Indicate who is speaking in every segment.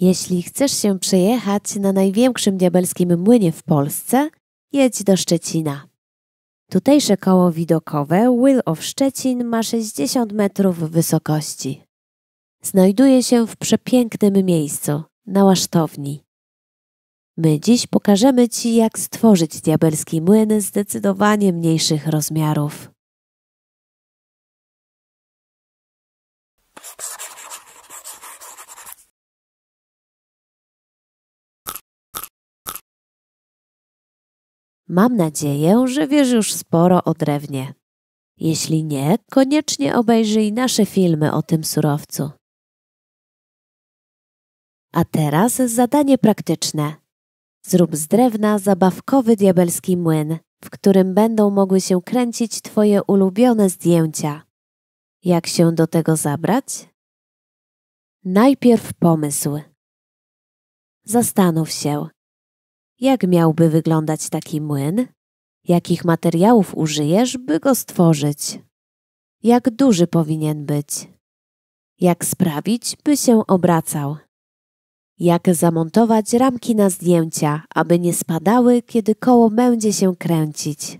Speaker 1: Jeśli chcesz się przejechać na największym diabelskim młynie w Polsce, jedź do Szczecina. Tutejsze koło widokowe Will of Szczecin ma 60 metrów wysokości. Znajduje się w przepięknym miejscu, na łasztowni. My dziś pokażemy Ci, jak stworzyć diabelski młyn zdecydowanie mniejszych rozmiarów. Mam nadzieję, że wiesz już sporo o drewnie. Jeśli nie, koniecznie obejrzyj nasze filmy o tym surowcu. A teraz zadanie praktyczne. Zrób z drewna zabawkowy diabelski młyn, w którym będą mogły się kręcić Twoje ulubione zdjęcia. Jak się do tego zabrać? Najpierw pomysł. Zastanów się, jak miałby wyglądać taki młyn? Jakich materiałów użyjesz, by go stworzyć? Jak duży powinien być? Jak sprawić, by się obracał? Jak zamontować ramki na zdjęcia, aby nie spadały, kiedy koło będzie się kręcić?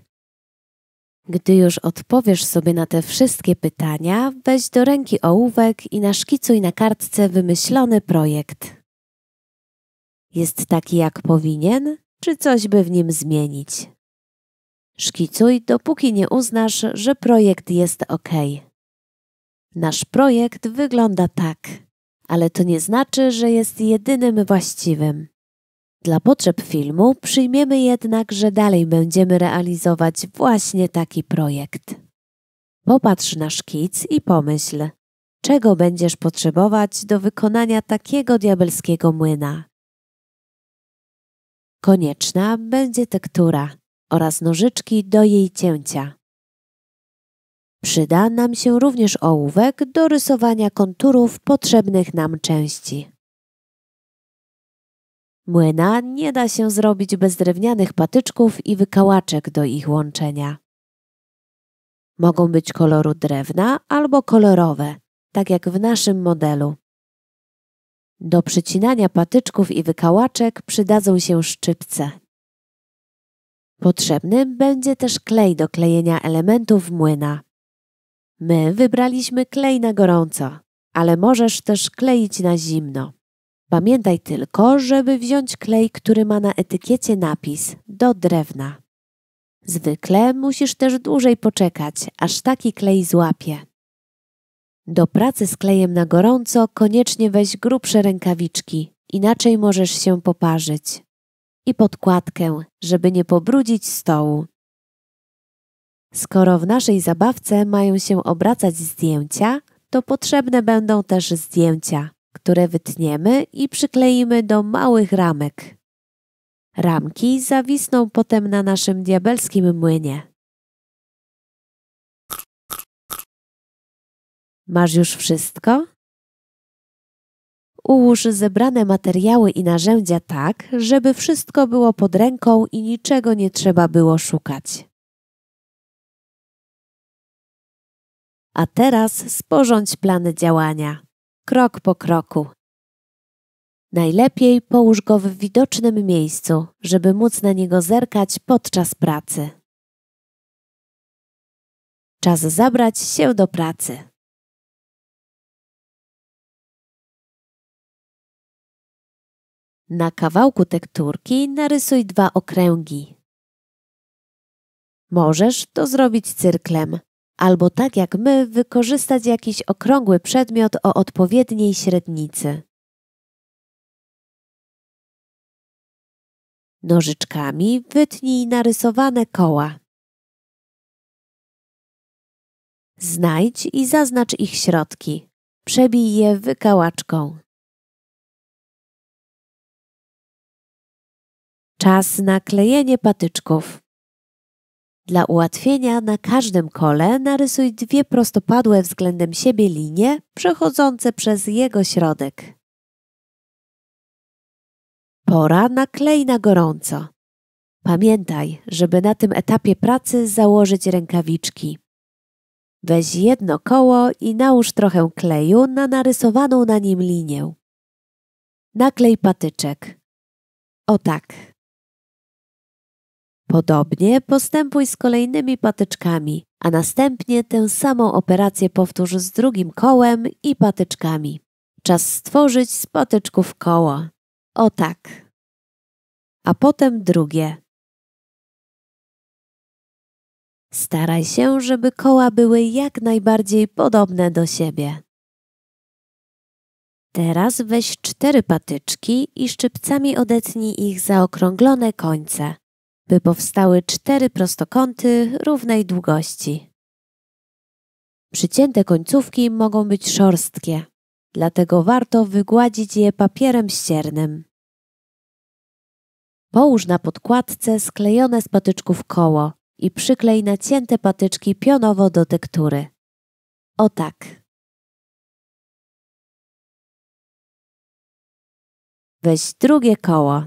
Speaker 1: Gdy już odpowiesz sobie na te wszystkie pytania, weź do ręki ołówek i naszkicuj na kartce wymyślony projekt. Jest taki jak powinien, czy coś by w nim zmienić? Szkicuj, dopóki nie uznasz, że projekt jest ok. Nasz projekt wygląda tak, ale to nie znaczy, że jest jedynym właściwym. Dla potrzeb filmu przyjmiemy jednak, że dalej będziemy realizować właśnie taki projekt. Popatrz na szkic i pomyśl, czego będziesz potrzebować do wykonania takiego diabelskiego młyna. Konieczna będzie tektura oraz nożyczki do jej cięcia. Przyda nam się również ołówek do rysowania konturów potrzebnych nam części. Młyna nie da się zrobić bez drewnianych patyczków i wykałaczek do ich łączenia. Mogą być koloru drewna albo kolorowe, tak jak w naszym modelu. Do przycinania patyczków i wykałaczek przydadzą się szczypce. Potrzebny będzie też klej do klejenia elementów młyna. My wybraliśmy klej na gorąco, ale możesz też kleić na zimno. Pamiętaj tylko, żeby wziąć klej, który ma na etykiecie napis do drewna. Zwykle musisz też dłużej poczekać, aż taki klej złapie. Do pracy z klejem na gorąco koniecznie weź grubsze rękawiczki, inaczej możesz się poparzyć. I podkładkę, żeby nie pobrudzić stołu. Skoro w naszej zabawce mają się obracać zdjęcia, to potrzebne będą też zdjęcia, które wytniemy i przykleimy do małych ramek. Ramki zawisną potem na naszym diabelskim młynie. Masz już wszystko? Ułóż zebrane materiały i narzędzia tak, żeby wszystko było pod ręką i niczego nie trzeba było szukać. A teraz sporządź plan działania, krok po kroku. Najlepiej połóż go w widocznym miejscu, żeby móc na niego zerkać podczas pracy. Czas zabrać się do pracy. Na kawałku tekturki narysuj dwa okręgi. Możesz to zrobić cyrklem, albo tak jak my wykorzystać jakiś okrągły przedmiot o odpowiedniej średnicy.
Speaker 2: Nożyczkami wytnij narysowane koła. Znajdź i zaznacz ich środki. Przebij je wykałaczką.
Speaker 1: Czas na klejenie patyczków. Dla ułatwienia na każdym kole narysuj dwie prostopadłe względem siebie linie przechodzące przez jego środek. Pora na klej na gorąco. Pamiętaj, żeby na tym etapie pracy założyć rękawiczki. Weź jedno koło i nałóż trochę kleju na narysowaną na nim linię. Naklej patyczek. O tak. Podobnie postępuj z kolejnymi patyczkami, a następnie tę samą operację powtórz z drugim kołem i patyczkami. Czas stworzyć z patyczków koło. O tak. A potem drugie. Staraj się, żeby koła były jak najbardziej podobne do siebie. Teraz weź cztery patyczki i szczypcami odetnij ich zaokrąglone końce by powstały cztery prostokąty równej długości. Przycięte końcówki mogą być szorstkie, dlatego warto wygładzić je papierem ściernym. Połóż na podkładce sklejone z patyczków koło i przyklej nacięte patyczki pionowo do tektury. O
Speaker 2: tak. Weź drugie koło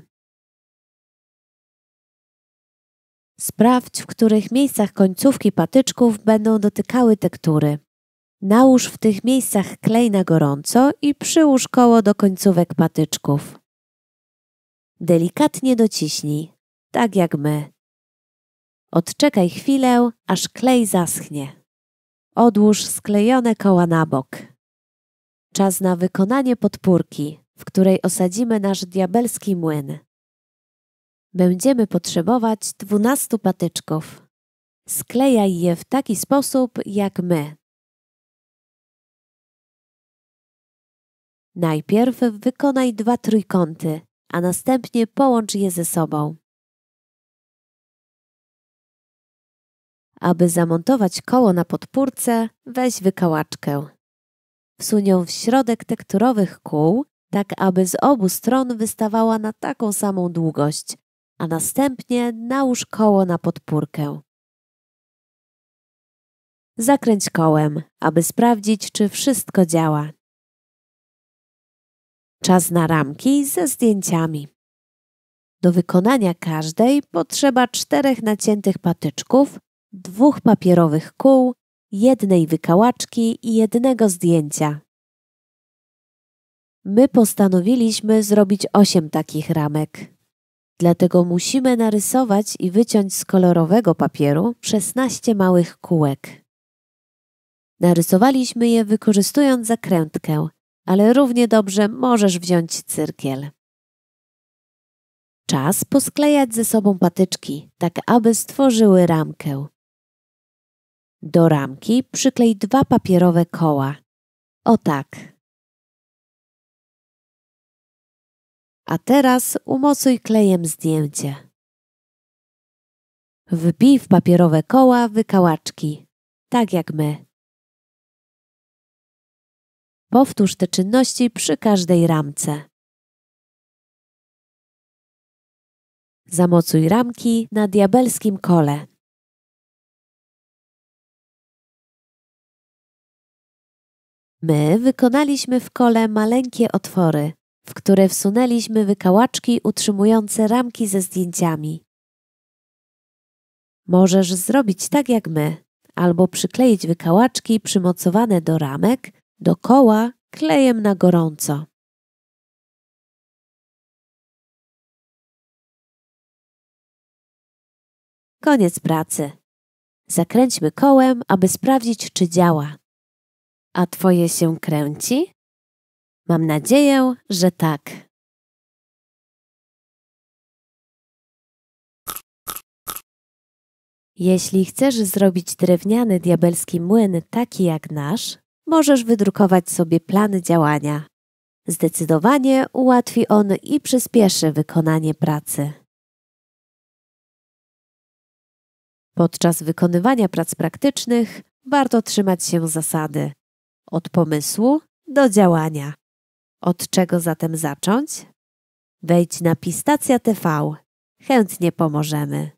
Speaker 1: Sprawdź, w których miejscach końcówki patyczków będą dotykały tektury. Nałóż w tych miejscach klej na gorąco i przyłóż koło do końcówek patyczków. Delikatnie dociśnij, tak jak my. Odczekaj chwilę, aż klej zaschnie. Odłóż sklejone koła na bok. Czas na wykonanie podpórki, w której osadzimy nasz diabelski młyn będziemy potrzebować 12 patyczków. Sklejaj je w taki sposób jak my.
Speaker 2: Najpierw wykonaj dwa
Speaker 1: trójkąty, a następnie połącz je ze sobą. Aby zamontować koło na podpórce, weź wykałaczkę. Wsuń ją w środek tekturowych kół, tak aby z obu stron wystawała na taką samą długość, a następnie nałóż koło na podpórkę. Zakręć kołem, aby sprawdzić, czy wszystko działa. Czas na ramki ze zdjęciami. Do wykonania każdej potrzeba czterech naciętych patyczków, dwóch papierowych kół, jednej wykałaczki i jednego zdjęcia. My postanowiliśmy zrobić osiem takich ramek. Dlatego musimy narysować i wyciąć z kolorowego papieru 16 małych kółek. Narysowaliśmy je wykorzystując zakrętkę, ale równie dobrze możesz wziąć cyrkiel. Czas posklejać ze sobą patyczki, tak aby stworzyły ramkę. Do ramki przyklej dwa papierowe
Speaker 2: koła. O tak.
Speaker 1: A teraz umocuj klejem zdjęcie. Wbij w papierowe koła wykałaczki, tak jak my. Powtórz te czynności przy każdej ramce.
Speaker 2: Zamocuj ramki na diabelskim kole.
Speaker 1: My wykonaliśmy w kole maleńkie otwory w które wsunęliśmy wykałaczki utrzymujące ramki ze zdjęciami. Możesz zrobić tak jak my, albo przykleić wykałaczki przymocowane do ramek, do koła, klejem na gorąco. Koniec pracy. Zakręćmy kołem, aby sprawdzić, czy działa. A twoje się kręci? Mam nadzieję, że tak. Jeśli chcesz zrobić drewniany diabelski młyn taki jak nasz, możesz wydrukować sobie plany działania. Zdecydowanie ułatwi on i przyspieszy wykonanie pracy. Podczas wykonywania prac praktycznych warto trzymać się zasady od pomysłu do działania. Od czego zatem zacząć? Wejdź na Pistacja TV. Chętnie pomożemy.